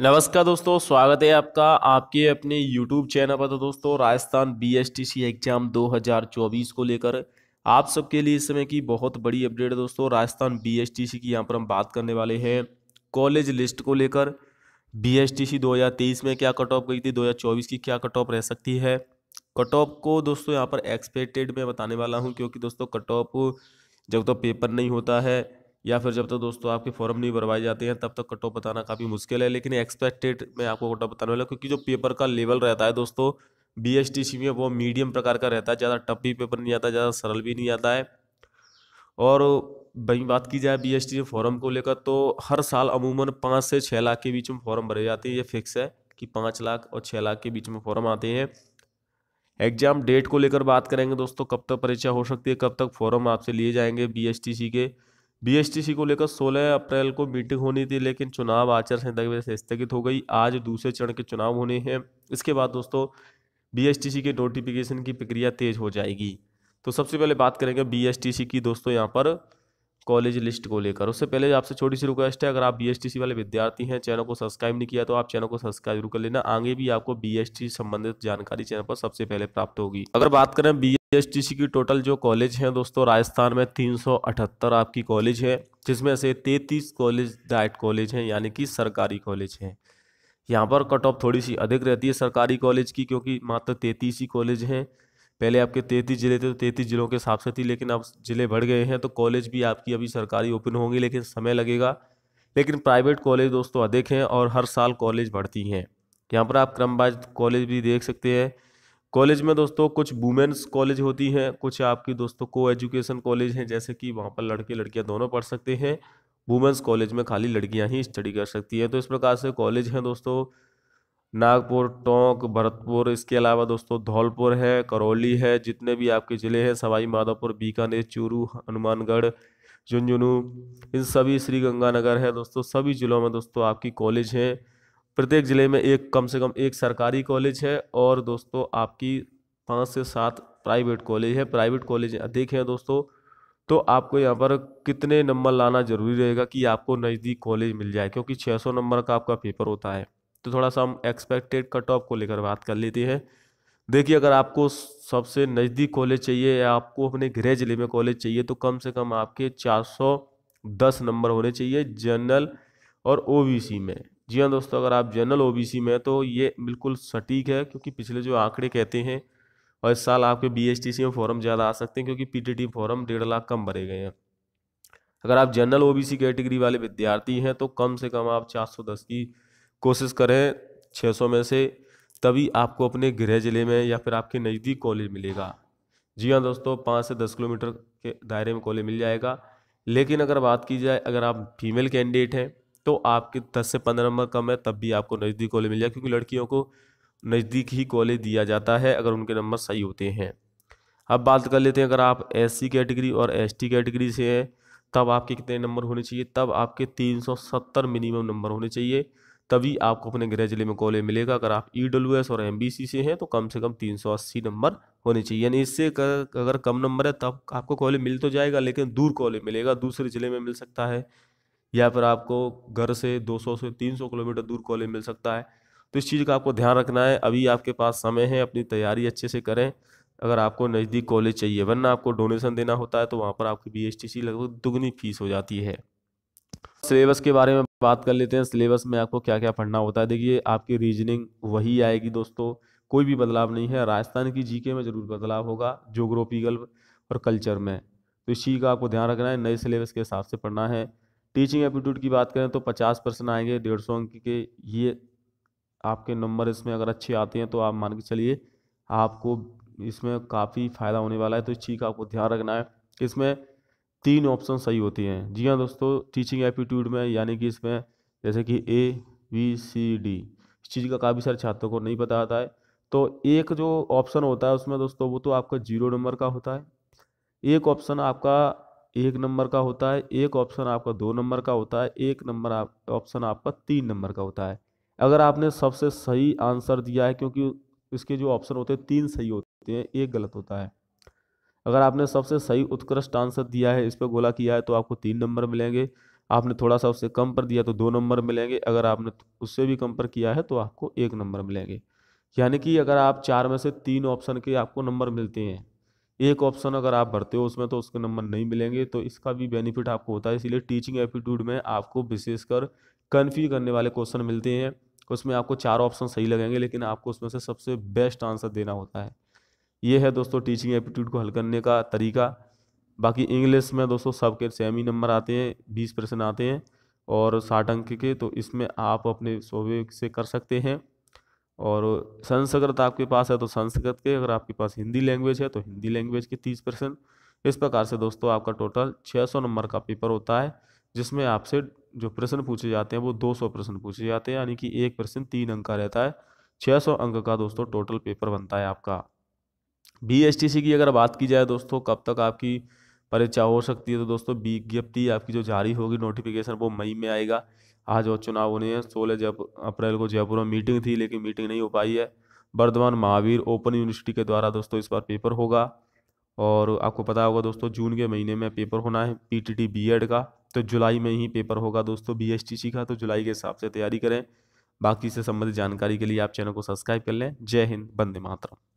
नमस्कार दोस्तों स्वागत है आपका आपके अपने YouTube चैनल पर तो दोस्तों राजस्थान सी एग्जाम 2024 को लेकर आप सबके लिए इस समय की बहुत बड़ी अपडेट है दोस्तों राजस्थान सी की यहाँ पर हम बात करने वाले हैं कॉलेज लिस्ट को लेकर हज़ार 2023 में क्या कट ऑफ गई थी 2024 की क्या कट ऑफ रह सकती है कट ऑफ को दोस्तों यहाँ पर एक्सपेक्टेड मैं बताने वाला हूँ क्योंकि दोस्तों कट ऑफ जब तो पेपर नहीं होता है या फिर जब तक तो दोस्तों आपके फॉर्म नहीं भरवाए जाते हैं तब तक तो कट ऑफ बताना काफ़ी मुश्किल है लेकिन एक्सपेक्टेड मैं आपको कट ऑफ बताने वाला क्योंकि जो पेपर का लेवल रहता है दोस्तों बी एस टी सी में वो मीडियम प्रकार का रहता है ज़्यादा टफ भी पेपर नहीं आता ज़्यादा सरल भी नहीं आता है और वहीं बात की जाए बी एस टी फॉर्म को लेकर तो हर साल अमूमन पाँच से छः लाख के बीच में फॉर्म भरे जाते हैं ये फिक्स है कि पाँच लाख और छः लाख के बीच में फॉर्म आते हैं एग्जाम डेट को लेकर बात करेंगे दोस्तों कब तक परीक्षा हो सकती है कब तक फॉर्म आपसे लिए जाएंगे बी एस टी सी के बीएसटीसी को लेकर 16 अप्रैल को मीटिंग होनी थी लेकिन चुनाव आचार संहिता की वजह से स्थगित हो गई आज दूसरे चरण के चुनाव होने हैं इसके बाद दोस्तों बीएसटीसी के नोटिफिकेशन की प्रक्रिया तेज हो जाएगी तो सबसे पहले बात करेंगे बीएसटीसी की दोस्तों यहाँ पर कॉलेज लिस्ट को लेकर उससे पहले आपसे छोटी सी रिक्वेस्ट है अगर आप बीएसटीसी वाले विद्यार्थी हैं चैनल को सब्सक्राइब नहीं किया तो आप चैनल को सब्सक्राइब जरूर कर लेना आगे भी आपको बीएसटी संबंधित जानकारी चैनल पर सबसे पहले प्राप्त होगी अगर बात करें बी एस की टोटल जो कॉलेज हैं दोस्तों राजस्थान में तीन आपकी कॉलेज है जिसमें से तैंतीस कॉलेज डाइट कॉलेज हैं यानी कि सरकारी कॉलेज हैं यहाँ पर कट ऑफ थोड़ी सी अधिक रहती है सरकारी कॉलेज की क्योंकि मात्र तैंतीस ही कॉलेज हैं पहले आपके तैंतीस जिले थे तो तैंतीस जिलों के हिसाब से थी लेकिन अब जिले बढ़ गए हैं तो कॉलेज भी आपकी अभी सरकारी ओपन होंगी लेकिन समय लगेगा लेकिन प्राइवेट कॉलेज दोस्तों अधिक हैं और हर साल कॉलेज बढ़ती हैं यहाँ पर आप क्रमवाइज कॉलेज भी देख सकते हैं कॉलेज में दोस्तों कुछ वुमेन्स कॉलेज होती हैं कुछ आपकी दोस्तों को एजुकेशन कॉलेज हैं जैसे कि वहाँ पर लड़के लड़कियाँ दोनों पढ़ सकते हैं वुमेन्स कॉलेज में खाली लड़कियाँ ही स्टडी कर सकती हैं तो इस प्रकार से कॉलेज हैं दोस्तों नागपुर टोंक भरतपुर इसके अलावा दोस्तों धौलपुर है करौली है जितने भी आपके ज़िले हैं सवाई माधोपुर बीकानेर चूरू हनुमानगढ़ झुंझुनू इन सभी श्रीगंगानगर है दोस्तों सभी ज़िलों में दोस्तों आपकी कॉलेज हैं प्रत्येक ज़िले में एक कम से कम एक सरकारी कॉलेज है और दोस्तों आपकी पाँच से सात प्राइवेट कॉलेज है प्राइवेट कॉलेज अधिक हैं दोस्तों तो आपको यहाँ पर कितने नंबर लाना जरूरी रहेगा कि आपको नज़दीक कॉलेज मिल जाए क्योंकि 600 नंबर का आपका पेपर होता है तो थोड़ा सा हम एक्सपेक्टेड कट ऑफ को लेकर बात कर लेते हैं देखिए अगर आपको सबसे नज़दीक कॉलेज चाहिए या आपको अपने गृह ज़िले में कॉलेज चाहिए तो कम से कम आपके चार नंबर होने चाहिए जनरल और ओ में जी हाँ दोस्तों अगर आप जनरल ओबीसी में तो ये बिल्कुल सटीक है क्योंकि पिछले जो आंकड़े कहते हैं और इस साल आपके सी में फॉर्म ज़्यादा आ सकते हैं क्योंकि पीटीटी फॉर्म डेढ़ लाख कम भरे गए हैं अगर आप जनरल ओबीसी कैटेगरी वाले विद्यार्थी हैं तो कम से कम आप दस की कोशिश करें सौ में से तभी आपको अपने गृह जिले में या फिर आपके नज़दीक कॉलेज मिलेगा जी हाँ दोस्तों पाँच से दस किलोमीटर के दायरे में कॉलेज मिल जाएगा लेकिन अगर बात की जाए अगर आप फीमेल कैंडिडेट हैं तो आपके दस से पंद्रह नंबर कम है तब भी आपको नज़दीक कॉलेज मिल जाए क्योंकि लड़कियों को नज़दीक ही कॉलेज दिया जाता है अगर उनके नंबर सही होते हैं अब बात कर लेते हैं अगर आप एस कैटेगरी और एस कैटेगरी से हैं तब आपके कितने नंबर होने चाहिए तब आपके 370 मिनिमम नंबर होने चाहिए तभी आपको अपने गृह जिले में कॉलेज मिलेगा अगर आप ई e और एम से हैं तो कम से कम 380 नंबर होने चाहिए यानी इससे अगर कम नंबर है तब आपको कॉलेज मिल तो जाएगा लेकिन दूर कॉलेज मिलेगा दूसरे ज़िले में मिल सकता है या फिर आपको घर से 200 से 300 किलोमीटर दूर कॉलेज मिल सकता है तो इस चीज़ का आपको ध्यान रखना है अभी आपके पास समय है अपनी तैयारी अच्छे से करें अगर आपको नज़दीक कॉलेज चाहिए वरना आपको डोनेशन देना होता है तो वहाँ पर आपकी बी एस लगभग दुगनी फीस हो जाती है सिलेबस के बारे में बात कर लेते हैं सिलेबस में आपको क्या क्या पढ़ना होता है देखिए आपकी रीजनिंग वही आएगी दोस्तों कोई भी बदलाव नहीं है राजस्थान की जीके में ज़रूर बदलाव होगा जोग्राफिकल और कल्चर में तो इस चीज़ का आपको ध्यान रखना है नए सिलेबस के हिसाब से पढ़ना है टीचिंग एप्टीट्यूड की बात करें तो पचास परसेंट आएंगे डेढ़ सौ अंक के ये आपके नंबर इसमें अगर अच्छे आते हैं तो आप मान के चलिए आपको इसमें काफ़ी फ़ायदा होने वाला है तो इस चीज़ का आपको ध्यान रखना है इसमें तीन ऑप्शन सही होती हैं जी हाँ दोस्तों टीचिंग एप्टीट्यूड में यानी कि इसमें जैसे कि ए बी सी डी इस चीज़ का काफ़ी सारे छात्रों को नहीं पता आता है तो एक जो ऑप्शन होता है उसमें दोस्तों वो तो आपका जीरो नंबर का होता है एक ऑप्शन आपका एक नंबर का होता है एक ऑप्शन आपका दो नंबर का होता है एक नंबर आप ऑप्शन आपका तीन नंबर का होता है अगर आपने सबसे सही आंसर दिया है क्योंकि इसके जो ऑप्शन होते हैं तीन सही होते हैं एक गलत होता है अगर आपने सबसे सही उत्कृष्ट आंसर दिया है इस पर गोला किया है तो आपको तीन नंबर मिलेंगे आपने थोड़ा सा उससे कम पर दिया तो दो नंबर मिलेंगे अगर आपने उससे भी कम पर किया है तो आपको एक नंबर मिलेंगे यानी कि अगर आप चार में से तीन ऑप्शन के आपको नंबर मिलते हैं एक ऑप्शन अगर आप भरते हो उसमें तो उसके नंबर नहीं मिलेंगे तो इसका भी बेनिफिट आपको होता है इसीलिए टीचिंग एप्टीट्यूड में आपको विशेषकर कन्फ्यू करने वाले क्वेश्चन मिलते हैं उसमें आपको चार ऑप्शन सही लगेंगे लेकिन आपको उसमें से सबसे बेस्ट आंसर देना होता है ये है दोस्तों टीचिंग एप्टीट्यूड को हल करने का तरीका बाकी इंग्लिश में दोस्तों सबके सेम ही नंबर आते हैं बीस परसेंट आते हैं और साठ अंक के तो इसमें आप अपने सोवे से कर सकते हैं और संस्कृत आपके पास है तो संस्कृत के अगर आपके पास हिंदी लैंग्वेज है तो हिंदी लैंग्वेज के तीस परसेंट इस प्रकार से दोस्तों आपका टोटल छः सौ नंबर का पेपर होता है जिसमें आपसे जो प्रश्न पूछे जाते हैं वो दो सौ प्रश्न पूछे जाते हैं यानी कि एक प्रश्न तीन अंक का रहता है छः सौ अंक का दोस्तों टोटल पेपर बनता है आपका बी की अगर बात की जाए दोस्तों कब तक आपकी परीक्षा हो सकती है तो दोस्तों विज्ञप्ति आपकी जो जारी होगी नोटिफिकेशन वो मई में आएगा आज और चुनाव होने हैं सोलह अप्रैल को जयपुर में मीटिंग थी लेकिन मीटिंग नहीं हो पाई है वर्धमान महावीर ओपन यूनिवर्सिटी के द्वारा दोस्तों इस बार पेपर होगा और आपको पता होगा दोस्तों जून के महीने में पेपर होना है पीटीटी बीएड का तो जुलाई में ही पेपर होगा दोस्तों बीएसटीसी का तो जुलाई के हिसाब से तैयारी करें बाकी से संबंधित जानकारी के लिए आप चैनल को सब्सक्राइब कर लें जय हिंद बंदे मातरम